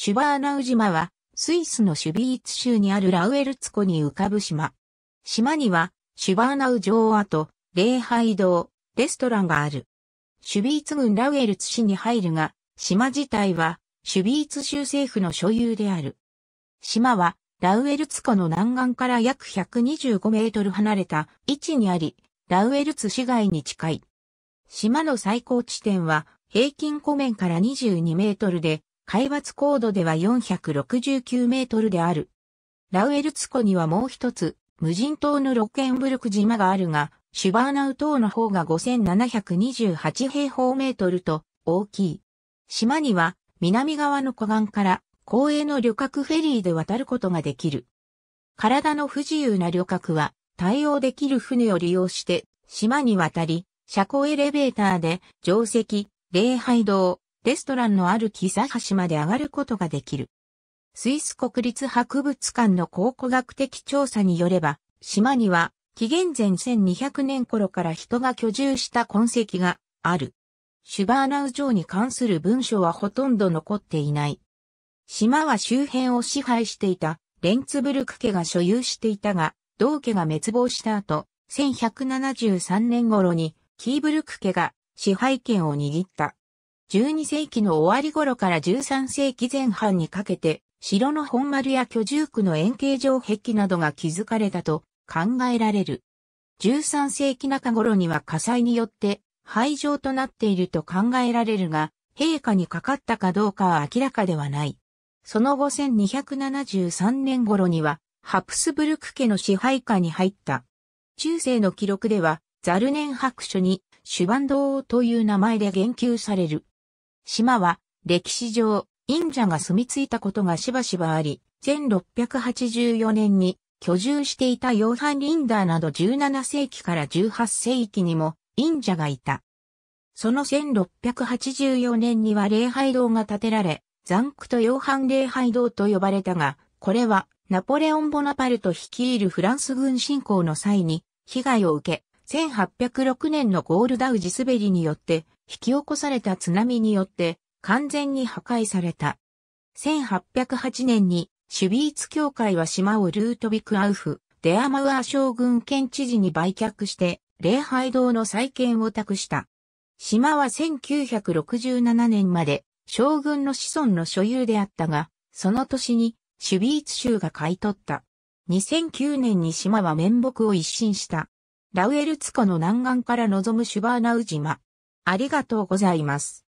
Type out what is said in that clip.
シュバーナウ島は、スイスのシュビーツ州にあるラウエルツ湖に浮かぶ島。島には、シュバーナウ城跡、礼拝堂、レストランがある。シュビーツ郡ラウエルツ市に入るが、島自体は、シュビーツ州政府の所有である。島は、ラウエルツ湖の南岸から約125メートル離れた位置にあり、ラウエルツ市街に近い。島の最高地点は、平均湖面から22メートルで、海抜高度では469メートルである。ラウエルツ湖にはもう一つ、無人島のロケンブルク島があるが、シュバーナウ島の方が5728平方メートルと大きい。島には南側の湖岸から公営の旅客フェリーで渡ることができる。体の不自由な旅客は対応できる船を利用して島に渡り、車庫エレベーターで定石、礼拝堂、レストランのある木佐橋まで上がることができる。スイス国立博物館の考古学的調査によれば、島には紀元前1200年頃から人が居住した痕跡がある。シュバーナウ城に関する文書はほとんど残っていない。島は周辺を支配していたレンツブルク家が所有していたが、同家が滅亡した後、1173年頃にキーブルク家が支配権を握った。12世紀の終わり頃から13世紀前半にかけて、城の本丸や居住区の円形城壁などが築かれたと考えられる。13世紀中頃には火災によって廃城となっていると考えられるが、陛下にかかったかどうかは明らかではない。その後1273年頃には、ハプスブルク家の支配下に入った。中世の記録では、ザルネン白書に、シュバンド王という名前で言及される。島は歴史上、忍者が住み着いたことがしばしばあり、1684年に居住していたヨーハン・リンダーなど17世紀から18世紀にも忍者がいた。その1684年には礼拝堂が建てられ、残クとヨーハン礼拝堂と呼ばれたが、これはナポレオン・ボナパルト率いるフランス軍侵攻の際に被害を受け、1806年のゴールダウ地滑りによって引き起こされた津波によって完全に破壊された。1808年にシュビーツ協会は島をルートビクアウフ、デアマウアー将軍県知事に売却して礼拝堂の再建を託した。島は1967年まで将軍の子孫の所有であったが、その年にシュビーツ州が買い取った。2009年に島は面目を一新した。ラウエルツ湖の南岸から望むシュバーナウ島。ありがとうございます。